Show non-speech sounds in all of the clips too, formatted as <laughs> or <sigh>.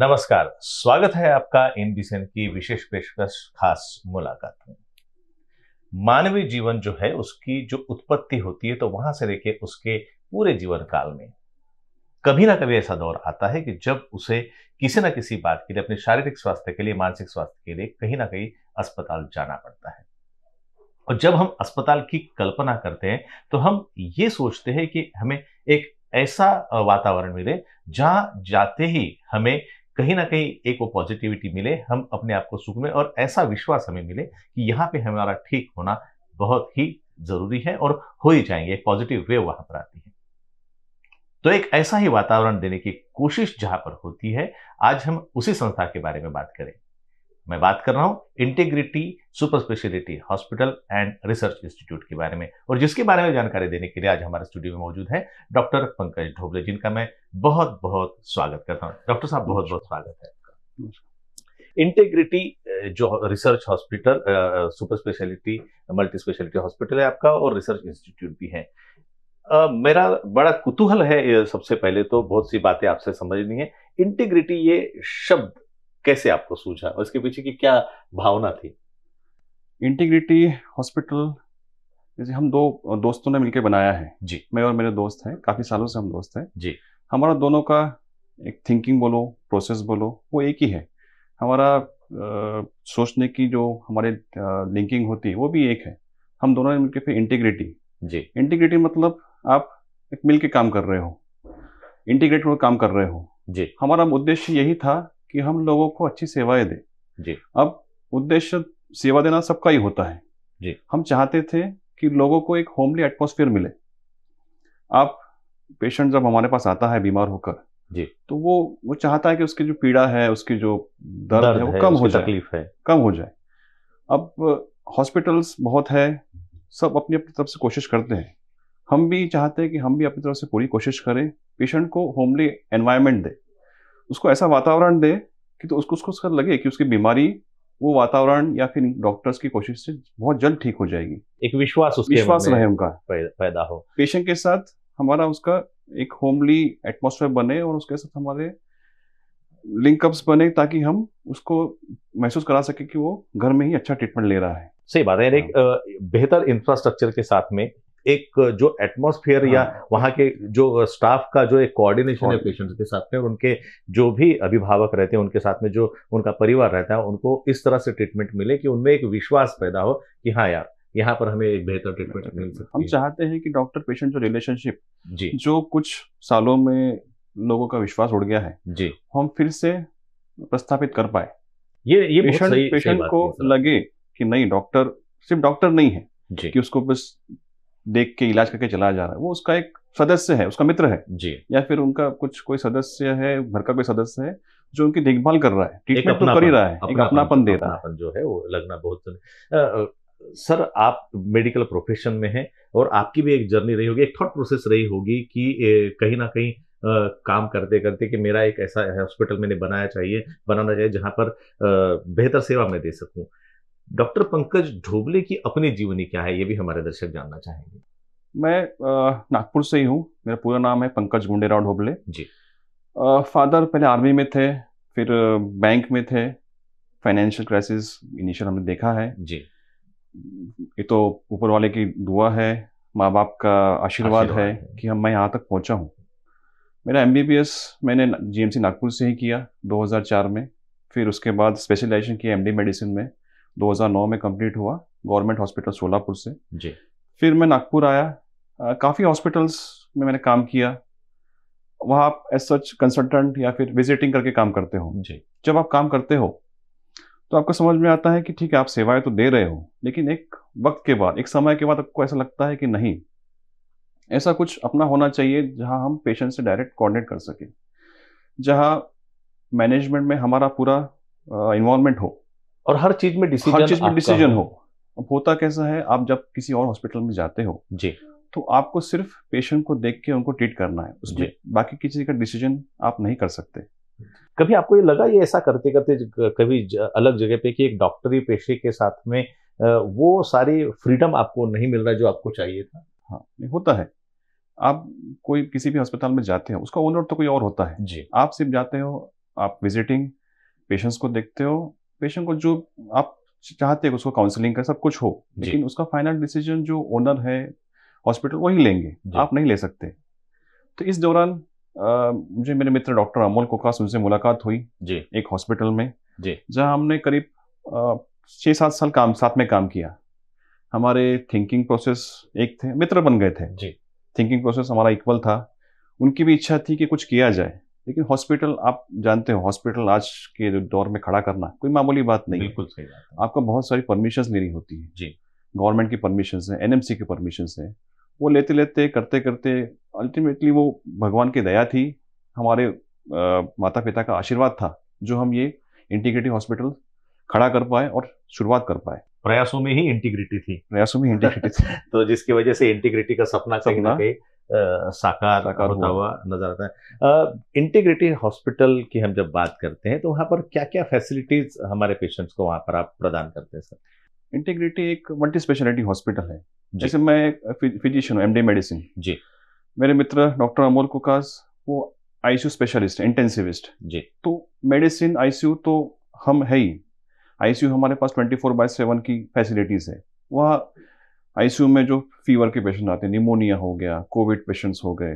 नमस्कार स्वागत है आपका इन बीसन की विशेष पेशकश खास मुलाकात में मानवीय जीवन जो है उसकी जो उत्पत्ति होती है तो वहां से लेके उसके पूरे जीवन काल में कभी ना कभी ऐसा दौर आता है कि जब उसे किसी ना किसी बात के लिए अपने शारीरिक स्वास्थ्य के लिए मानसिक स्वास्थ्य के लिए कहीं ना कहीं अस्पताल जाना पड़ता है और जब हम अस्पताल की कल्पना करते हैं तो हम ये सोचते हैं कि हमें एक ऐसा वातावरण मिले जहां जाते ही हमें कहीं ना कहीं एक वो पॉजिटिविटी मिले हम अपने आप को सुख में और ऐसा विश्वास हमें मिले कि यहाँ पे हमारा ठीक होना बहुत ही जरूरी है और हो ही जाएंगे एक पॉजिटिव वे वहां पर आती है तो एक ऐसा ही वातावरण देने की कोशिश जहां पर होती है आज हम उसी संस्था के बारे में बात करें मैं बात कर रहा हूं integrity super speciality hospital and research institute के बारे में और जिसके बारे में जानकारी देने के लिए आज हमारे स्टूडियो में मौजूद है डॉक्टर पंकज ढोबले जिनका मैं बहुत बहुत स्वागत करता हूँ डॉक्टर साहब बहुत बहुत स्वागत है इंटेग्रिटी जो research hospital super speciality multi speciality hospital है आपका और रिसर्च इंस्टीट्यूट भी है Uh, मेरा बड़ा कुतूहल है सबसे पहले तो बहुत सी बातें आपसे समझनी है इंटीग्रिटी ये शब्द कैसे आपको सूझा और इसके पीछे की क्या भावना थी इंटीग्रिटी हॉस्पिटल जैसे हम दो दोस्तों ने मिलकर बनाया है जी मैं और मेरे दोस्त हैं काफ़ी सालों से हम दोस्त हैं जी हमारा दोनों का एक थिंकिंग बोलो प्रोसेस बोलो वो एक ही है हमारा आ, सोचने की जो हमारे आ, लिंकिंग होती है वो भी एक है हम दोनों ने मिलकर फिर इंटीग्रिटी जी इंटीग्रिटी मतलब आप एक मिल काम कर रहे हो इंटीग्रेट काम कर रहे हो जी हमारा उद्देश्य यही था कि हम लोगों को अच्छी सेवाएं दें जी अब उद्देश्य सेवा देना सबका ही होता है जी हम चाहते थे कि लोगों को एक होमली एटमोसफियर मिले आप पेशेंट जब हमारे पास आता है बीमार होकर जी तो वो वो चाहता है कि उसकी जो पीड़ा है उसकी जो दर्द, दर्द है वो कम हो जाए तकलीफ है कम हो जाए अब हॉस्पिटल्स बहुत है सब अपनी अपनी तरफ से कोशिश करते हैं हम भी चाहते हैं कि हम भी अपनी तरफ से पूरी कोशिश करें पेशेंट को होमली एनवायरनमेंट दें उसको ऐसा वातावरण दे कि तो उसको उसको लगे कि उसकी बीमारी वो वातावरण या फिर डॉक्टर्स की कोशिश से बहुत जल्द ठीक हो जाएगी एक विश्वास उसके विश्वास रहे उनका पैदा हो पेशेंट के साथ हमारा उसका एक होमली एटमोसफेयर बने और उसके साथ हमारे लिंकअप्स बने ताकि हम उसको महसूस करा सके कि वो घर में ही अच्छा ट्रीटमेंट ले रहा है सही बात है एक हाँ। बेहतर इंफ्रास्ट्रक्चर के साथ में एक जो एटमोसफियर या हाँ। वहाँ के जो स्टाफ का जो एक कोऑर्डिनेशन है पेशेंट्स हाँ। के साथ में और उनके जो भी अभिभावक रहते हैं उनके साथ में जो उनका परिवार रहता है उनको इस तरह से ट्रीटमेंट मिले कि उनमें एक विश्वास पैदा हो कि हाँ यार यहाँ पर हमें एक बेहतर ट्रीटमेंट हाँ। मिल सकता हम चाहते हैं कि डॉक्टर पेशेंट जो रिलेशनशिप जी जो कुछ सालों में लोगों का विश्वास उड़ गया है जी हम फिर से प्रस्थापित कर पाए ये ये पेशेंट पेशेंट को लगे कि नहीं डॉक्टर सिर्फ डॉक्टर नहीं है कि उसको बस देख के इलाज करके चला जा रहा है वो उसका एक सदस्य है उसका मित्र है जी या फिर उनका कुछ कोई सदस्य है घर का कोई सदस्य है जो उनकी देखभाल कर रहा है ट्रीटमेंट तो कर ही रहा है अपना एक अपनापन दे रहा है जो है वो लगना बहुत सर आप मेडिकल प्रोफेशन में हैं और आपकी भी एक जर्नी रही होगी एक थॉट प्रोसेस रही होगी कि कहीं ना कहीं आ, काम करते करते कि मेरा एक ऐसा हॉस्पिटल मैंने बनाया चाहिए बनाना चाहिए जहाँ पर बेहतर सेवा मैं दे सकूं डॉक्टर पंकज ढोबले की अपनी जीवनी क्या है ये भी हमारे दर्शक जानना चाहेंगे मैं नागपुर से ही हूँ मेरा पूरा नाम है पंकज गुंडेराव ढोबले जी आ, फादर पहले आर्मी में थे फिर बैंक में थे फाइनेंशियल क्राइसिस इनिशियल हमने देखा है जी ये तो ऊपर वाले की दुआ है माँ बाप का आशीर्वाद है, है कि हम मैं यहाँ तक पहुँचा हूँ मेरा एम मैंने जी नागपुर से ही किया 2004 में फिर उसके बाद स्पेशलाइजेशन किया एम मेडिसिन में 2009 में कंप्लीट हुआ गवर्नमेंट हॉस्पिटल सोलापुर से जी फिर मैं नागपुर आया काफ़ी हॉस्पिटल्स में मैंने काम किया वहाँ आप एज सच कंसल्टेंट या फिर विजिटिंग करके काम करते हो जी जब आप काम करते हो तो आपको समझ में आता है कि ठीक है आप सेवाएं तो दे रहे हो लेकिन एक वक्त के बाद एक समय के बाद आपको ऐसा लगता है कि नहीं ऐसा कुछ अपना होना चाहिए जहां हम पेशेंट से डायरेक्ट कोऑर्डिनेट कर सकें जहां मैनेजमेंट में हमारा पूरा इन्वॉल्वमेंट हो और हर चीज में डिसीजन हर चीज में डिसीजन हो अब होता कैसा है आप जब किसी और हॉस्पिटल में जाते हो जी तो आपको सिर्फ पेशेंट को देख के उनको ट्रीट करना है उसमें बाकी किसी का डिसीजन आप नहीं कर सकते कभी आपको ये लगा ये ऐसा करते करते कभी अलग जगह पे कि एक डॉक्टरी पेशे के साथ में वो सारी फ्रीडम आपको नहीं मिल रहा जो आपको चाहिए था हाँ होता है आप कोई किसी भी अस्पताल में जाते हो उसका ओनर तो कोई और होता है जी आप सिर्फ जाते हो आप विजिटिंग पेशेंट्स को देखते हो पेशेंट को जो आप चाहते हैं उसको काउंसलिंग का सब कुछ हो लेकिन उसका फाइनल डिसीजन जो ओनर है हॉस्पिटल वही लेंगे आप नहीं ले सकते तो इस दौरान मुझे मेरे मित्र डॉक्टर अमोल कोकास उनसे मुलाकात हुई जी एक हॉस्पिटल में जी जहाँ हमने करीब छः सात साल काम साथ में काम किया हमारे थिंकिंग प्रोसेस एक थे मित्र बन गए थे जी थिंकिंग प्रोसेस हमारा इक्वल था उनकी भी इच्छा थी कि कुछ किया जाए लेकिन हॉस्पिटल आप जानते हो हॉस्पिटल आज के दौर में खड़ा करना कोई मामूली बात नहीं बिल्कुल सही बात है आपको बहुत सारी परमिशन लेनी होती है जी गवर्नमेंट की परमिशन है एन की परमिशन है वो लेते लेते करते करते अल्टीमेटली वो भगवान की दया थी हमारे आ, माता पिता का आशीर्वाद था जो हम ये इंटीग्रेटिव हॉस्पिटल खड़ा कर पाए और शुरुआत कर पाए प्रयासों में ही इंटीग्रिटी थी प्रयासों में इंटीग्रिटी थी <laughs> तो जिसकी वजह से इंटीग्रिटी का सपना कहीं ना कहीं साकार होता हुआ नजर आता है इंटीग्रेटेड हॉस्पिटल की हम जब बात करते हैं तो वहाँ पर क्या क्या फैसिलिटीज हमारे पेशेंट्स को वहाँ पर आप प्रदान करते हैं सर इंटीग्रिटी एक मल्टी स्पेशलिटी हॉस्पिटल है जैसे मैं फिजिशियन हूँ एम मेडिसिन जी मेरे मित्र डॉक्टर अमोल कुकास वो आईसीयू स्पेशलिस्ट इंटेंसिविस्ट जी तो मेडिसिन आईसीयू तो हम है ही आईसीयू हमारे पास 24 बाय सेवन की फैसिलिटीज़ है वह आईसीयू में जो फीवर के पेशेंट आते हैं निमोनिया हो गया कोविड पेशेंट्स हो गए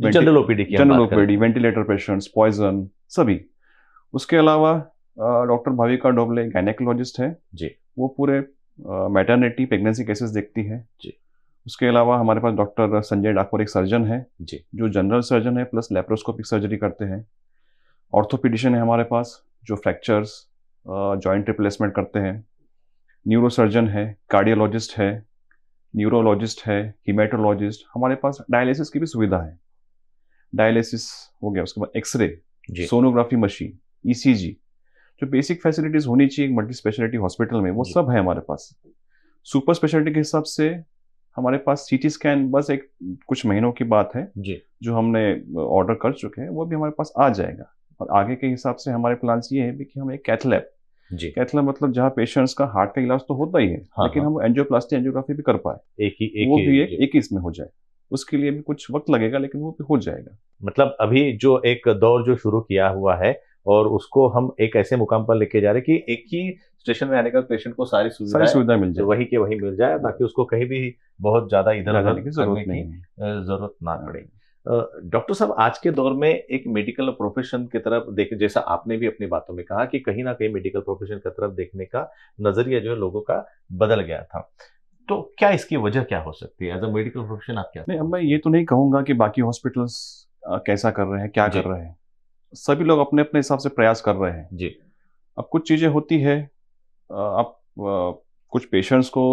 general OPD general OPD ventilator patients poison सभी उसके अलावा डॉक्टर भाविका डोबले गायनेकोलॉजिस्ट है जी वो पूरे मैटर्निटी प्रेगनेंसी केसेस देखती है जी उसके अलावा हमारे पास डॉक्टर संजय डाकोर एक सर्जन है जी जो जनरल सर्जन है प्लस लेप्रोस्कोपिक सर्जरी करते हैं ऑर्थोपिडिशन है हमारे पास जो फ्रैक्चर्स जॉइंट रिप्लेसमेंट करते हैं न्यूरोसर्जन है कार्डियोलॉजिस्ट है न्यूरोलॉजिस्ट है हीमेटोलॉजिस्ट हमारे पास डायलिसिस की भी सुविधा है डायलिसिस हो गया उसके बाद एक्सरे सोनोग्राफी मशीन ई जो बेसिक फैसिलिटीज होनी चाहिए मल्टी स्पेशलिटी हॉस्पिटल में वो सब है हमारे पास सुपर स्पेशलिटी के हिसाब से हमारे पास सी स्कैन बस एक कुछ महीनों की बात है जी जो हमने ऑर्डर कर चुके हैं वो भी हमारे पास आ जाएगा और आगे के हिसाब से हमारे प्लान्स ये है कि हम एक कैथलैब कैथला मतलब जहाँ पेशेंट्स का हार्ट का इलाज तो होता ही है हाँ, लेकिन हाँ. हम एंजियोप्लास्टी एंजियोग्राफी भी कर पाए एक ही एक वो भी एक, एक ही इसमें हो जाए उसके लिए भी कुछ वक्त लगेगा लेकिन वो भी हो जाएगा मतलब अभी जो एक दौर जो शुरू किया हुआ है और उसको हम एक ऐसे मुकाम पर लेके जा रहे हैं कि एक ही स्टेशन में आने का पेशेंट को सारी सुविधा सारी सुविधा मिल जाए वही के वही मिल जाए ताकि उसको कहीं भी बहुत ज्यादा इधर उधर की जरूरत ना हाँ। पड़े डॉक्टर साहब आज के दौर में एक मेडिकल प्रोफेशन की तरफ देख जैसा आपने भी अपनी बातों में कहा कि कहीं ना कहीं मेडिकल प्रोफेशन की तरफ देखने का नजरिया जो है लोगों का बदल गया था तो क्या इसकी वजह क्या हो सकती है एज अ मेडिकल प्रोफेशन आप क्या नहीं अब मैं ये तो नहीं कहूंगा कि बाकी हॉस्पिटल्स कैसा कर रहे हैं क्या कर रहे हैं सभी लोग अपने अपने हिसाब से प्रयास कर रहे हैं जी अब कुछ चीजें होती है आप कुछ पेशेंट्स को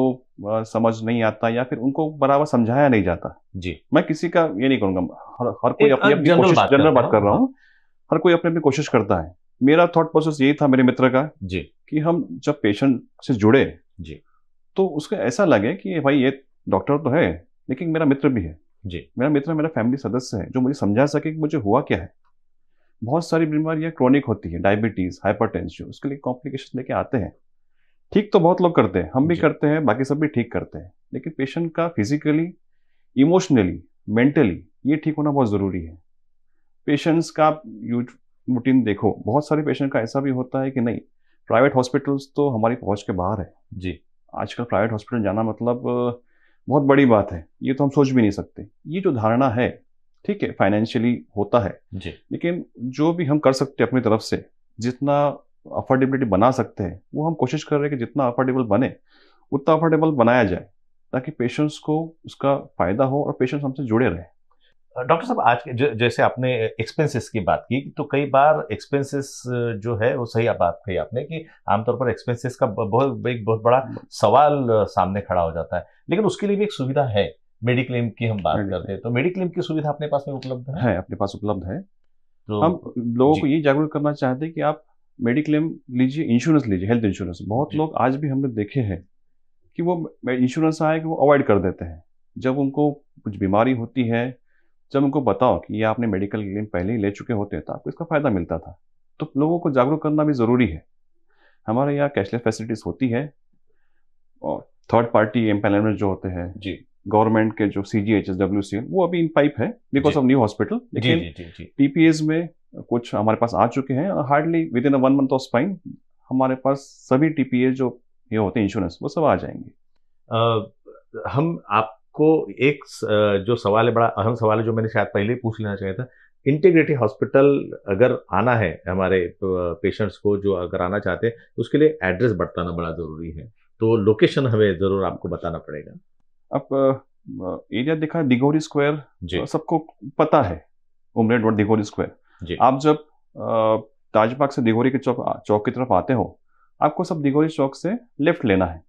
समझ नहीं आता या फिर उनको बराबर समझाया नहीं जाता जी मैं किसी का ये नहीं करूंगा हर, हर कोई अपनी अपनी कोशिश जनरल बात कर रहा हाँ। हूँ हर कोई अपनी अपनी कोशिश करता है मेरा थॉट प्रोसेस यही था मेरे मित्र का जी कि हम जब पेशेंट से जुड़े जी तो उसको ऐसा लगे कि भाई ये डॉक्टर तो है लेकिन मेरा मित्र भी है जी मेरा मित्र मेरा फैमिली सदस्य है जो मुझे समझा सके कि मुझे हुआ क्या है बहुत सारी बीमारियां क्रॉनिक होती है डायबिटीज हाइपरटेंशन उसके लिए कॉम्प्लिकेशन लेके आते हैं ठीक तो बहुत लोग करते हैं हम भी करते हैं बाकी सब भी ठीक करते हैं लेकिन पेशेंट का फिजिकली इमोशनली मेंटली ये ठीक होना बहुत ज़रूरी है पेशेंट्स का आप रूटीन देखो बहुत सारे पेशेंट का ऐसा भी होता है कि नहीं प्राइवेट हॉस्पिटल्स तो हमारी पहुंच के बाहर है जी आजकल प्राइवेट हॉस्पिटल जाना मतलब बहुत बड़ी बात है ये तो हम सोच भी नहीं सकते ये जो धारणा है ठीक है फाइनेंशियली होता है जी लेकिन जो भी हम कर सकते हैं अपनी तरफ से जितना अफोर्डेबिलिटी बना सकते हैं वो हम कोशिश कर रहे हैं कि जितना अफोर्डेबल बने उतना अफोर्डेबल बनाया जाए ताकि पेशेंट्स को उसका फ़ायदा हो और पेशेंट्स हमसे जुड़े रहे डॉक्टर साहब आज के जैसे आपने एक्सपेंसेस की बात की तो कई बार एक्सपेंसेस जो है वो सही बात कही आपने कि आमतौर पर एक्सपेंसेस का बहुत एक बहुत बड़ा सवाल सामने खड़ा हो जाता है लेकिन उसके लिए भी एक सुविधा है मेडिक्लेम की हम बात करते हैं तो मेडिक्लेम की सुविधा अपने पास में उपलब्ध है, है अपने पास उपलब्ध है तो हम लोगों को ये जागरूक करना चाहते हैं कि आप मेडिक्लेम लीजिए इंश्योरेंस लीजिए हेल्थ इंश्योरेंस बहुत लोग आज भी हमने देखे हैं कि वो इंश्योरेंस आए कि वो अवॉइड कर देते हैं जब उनको कुछ बीमारी होती है जब उनको बताओ कि ये आपने मेडिकल क्लेम पहले ही ले चुके होते हैं तो आपको इसका फ़ायदा मिलता था तो लोगों को जागरूक करना भी ज़रूरी है हमारे यहाँ कैशलेस फैसिलिटीज़ होती है और थर्ड पार्टी एम्पेनलमेंट जो होते हैं जी गवर्नमेंट के जो C G H S W C L वो अभी इन पाइप है बिकॉज ऑफ न्यू हॉस्पिटल लेकिन पीपीएस में कुछ हमारे पास आ चुके हैं और hardly within one month of spine हमारे पास सभी टीपीए जो ये होते हैं इंश्योरेंस वो सब आ जाएंगे आ, हम आपको एक जो सवाल है बड़ा अहम सवाल है जो मैंने शायद पहले पूछ लेना चाहिए था इंटीग्रेटेड हॉस्पिटल अगर आना है हमारे पेशेंट्स को जो अगर आना चाहते हैं तो उसके लिए एड्रेस बताना बड़ा ज़रूरी है तो लोकेशन हमें ज़रूर आपको बताना पड़ेगा अब एरिया देखा डिगोरी स्क्वायर सबको पता है उमरेड रोड दिघोरी स्क्वायर आप जब ताजबाग से डिगोरी के चौक चौक की तरफ आते हो आपको सब दिगोरी चौक से लेफ्ट लेना है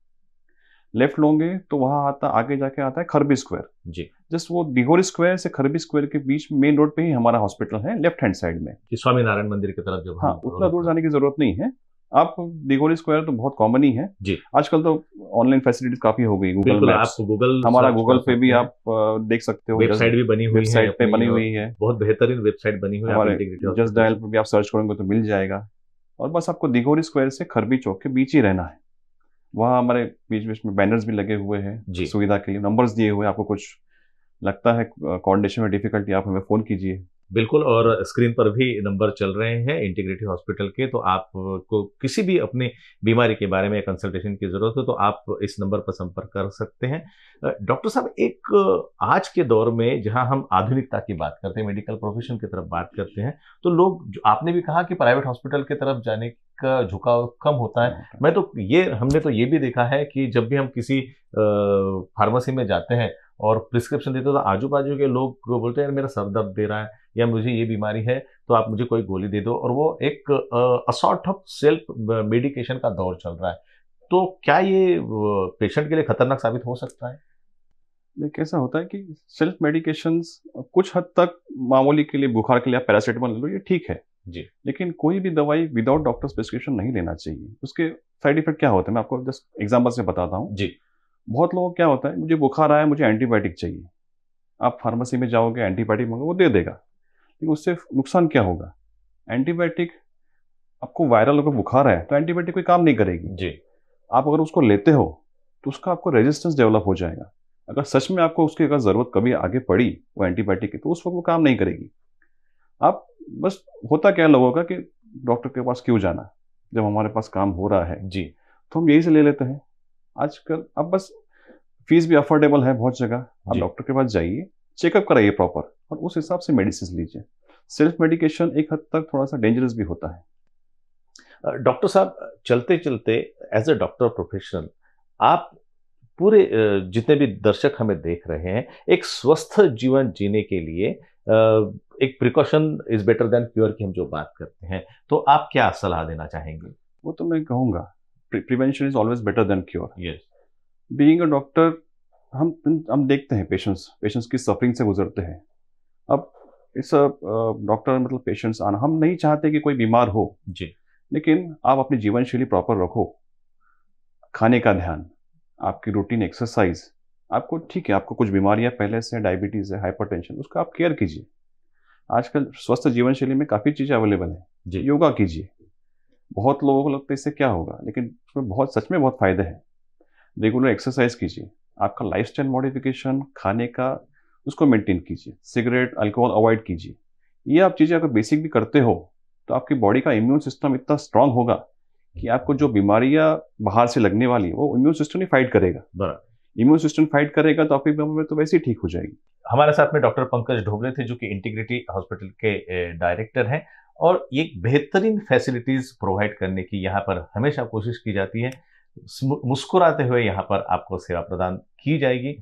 लेफ्ट लोगे तो वहाँ आता आगे जाके आता है खरबी स्क्वायर जी जस्ट वो दिहोरी स्क्वायर से खरबी स्क्वायर के बीच मेन रोड पे ही हमारा हॉस्पिटल है लेफ्ट हैंड साइड में स्वामी नारायण मंदिर की तरफ जो हाँ उतना दूर जाने की जरूरत नहीं है आप दिगोरी स्क्वायर तो बहुत कॉमन ही है जी आजकल तो ऑनलाइन फैसिलिटीज काफी हो गई गूगल आप गूगल हमारा गूगल पे भी आप देख सकते हो वेबसाइट भी बनी हुई बनी हुई है बहुत बेहतरीन वेबसाइट बनी हुई है जस्ट डायल पर भी आप सर्च करेंगे तो मिल जाएगा और बस आपको दिघोरी स्क्वायर से खरबी चौक के बीच ही रहना है वहाँ हमारे बीच बीच में बैनर्स भी लगे हुए हैं सुविधा के लिए नंबर्स दिए हुए आपको कुछ लगता है कॉन्डिशन में डिफिकल्टी आप हमें फ़ोन कीजिए बिल्कुल और स्क्रीन पर भी नंबर चल रहे हैं इंटीग्रेटिव हॉस्पिटल के तो आपको किसी भी अपनी बीमारी के बारे में कंसल्टेशन की ज़रूरत हो तो आप इस नंबर पर संपर्क कर सकते हैं डॉक्टर साहब एक आज के दौर में जहां हम आधुनिकता की बात करते हैं मेडिकल प्रोफेशन की तरफ बात करते हैं तो लोग आपने भी कहा कि प्राइवेट हॉस्पिटल की तरफ जाने का झुकाव कम होता है मैं तो ये हमने तो ये भी देखा है कि जब भी हम किसी फार्मेसी में जाते हैं और प्रिस्क्रिप्शन देते तो आजू बाजू के लोग बोलते हैं यार मेरा सर दर्द दे रहा है या मुझे ये बीमारी है तो आप मुझे कोई गोली दे दो और वो एक असॉर्ट ऑफ सेल्फ मेडिकेशन का दौर चल रहा है तो क्या ये पेशेंट के लिए खतरनाक साबित हो सकता है कैसा होता है कि सेल्फ मेडिकेशन कुछ हद तक मामूली के लिए बुखार के लिए आप पैरासीटामोल ले लो ये ठीक है जी लेकिन कोई भी दवाई विदाउट डॉक्टर्स प्रिस्क्रिप्शन नहीं लेना चाहिए उसके साइड इफेक्ट क्या होते हैं मैं आपको जस्ट एग्जाम्पल से बताता हूँ जी बहुत लोगों को क्या होता है मुझे बुखार आया मुझे एंटीबायोटिक चाहिए आप फार्मेसी में जाओगे एंटीबायोटिक मांगो वो दे देगा लेकिन उससे नुकसान क्या होगा एंटीबायोटिक आपको वायरल अगर बुखार है तो एंटीबायोटिक कोई काम नहीं करेगी जी आप अगर उसको लेते हो तो उसका आपको रेजिस्टेंस डेवलप हो जाएगा अगर सच में आपको उसकी अगर ज़रूरत कभी आगे पड़ी वो एंटीबायोटिक की तो उस वक्त वो काम नहीं करेगी आप बस होता क्या लोगों का कि डॉक्टर के पास क्यों जाना जब हमारे पास काम हो रहा है जी तो हम यही से ले लेते हैं आजकल अब बस फीस भी अफोर्डेबल है बहुत जगह आप डॉक्टर के पास जाइए चेकअप कराइए प्रॉपर और उस हिसाब से मेडिसिन लीजिए सेल्फ मेडिकेशन एक हद तक थोड़ा सा डेंजरस भी होता है डॉक्टर साहब चलते चलते एज ए डॉक्टर प्रोफेशनल आप पूरे जितने भी दर्शक हमें देख रहे हैं एक स्वस्थ जीवन जीने के लिए एक precaution is better than cure की हम जो बात करते हैं तो आप क्या सलाह देना चाहेंगे वो तो मैं कहूँगा prevention is always better than cure yes being a doctor हम हम देखते हैं पेशेंट्स पेशेंट्स की सफरिंग से गुजरते हैं अब इस डॉक्टर मतलब पेशेंट्स आना हम नहीं चाहते कि कोई बीमार हो जी लेकिन आप अपनी जीवन शैली प्रॉपर रखो खाने का ध्यान आपकी रूटीन एक्सरसाइज आपको ठीक है आपको कुछ बीमारियां पहले से डायबिटीज़ है हाइपरटेंशन उसका आप केयर कीजिए आजकल स्वस्थ जीवन शैली में काफ़ी चीज़ें अवेलेबल हैं जी योगा कीजिए बहुत लोगों को लगता है इससे क्या होगा लेकिन उसमें बहुत सच में बहुत फ़ायदे हैं रेगुलर एक्सरसाइज कीजिए आपका लाइफ स्टाइल मॉडिफिकेशन खाने का उसको मेंटेन कीजिए सिगरेट अल्कोहल अवॉइड कीजिए ये आप चीज़ें अगर बेसिक भी करते हो तो आपकी बॉडी का इम्यून सिस्टम इतना स्ट्रांग होगा कि आपको जो बीमारियां बाहर से लगने वाली है वो इम्यून सिस्टम ही फाइट करेगा इम्यून सिस्टम फाइट करेगा तो आपकी बीमारी तो वैसे ही ठीक हो जाएगी हमारे साथ में डॉक्टर पंकज ढोबले थे जो कि इंटीग्रिटी हॉस्पिटल के डायरेक्टर हैं और ये बेहतरीन फैसिलिटीज़ प्रोवाइड करने की यहाँ पर हमेशा कोशिश की जाती है मुस्कुराते हुए यहाँ पर आपको सेवा प्रदान की जाएगी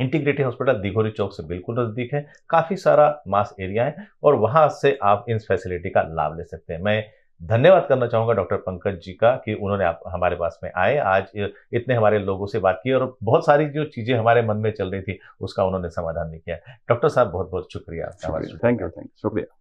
इंटीग्रेटेड हॉस्पिटल दिघोरी चौक से बिल्कुल नज़दीक है काफ़ी सारा मास एरिया है और वहाँ से आप इस फैसिलिटी का लाभ ले सकते हैं मैं धन्यवाद करना चाहूँगा डॉक्टर पंकज जी का कि उन्होंने आप हमारे पास में आए आज इतने हमारे लोगों से बात की और बहुत सारी जो चीज़ें हमारे मन में चल रही थी उसका उन्होंने समाधान भी किया डॉक्टर साहब बहुत बहुत शुक्रिया थैंक यू थैंक यू शुक्रिया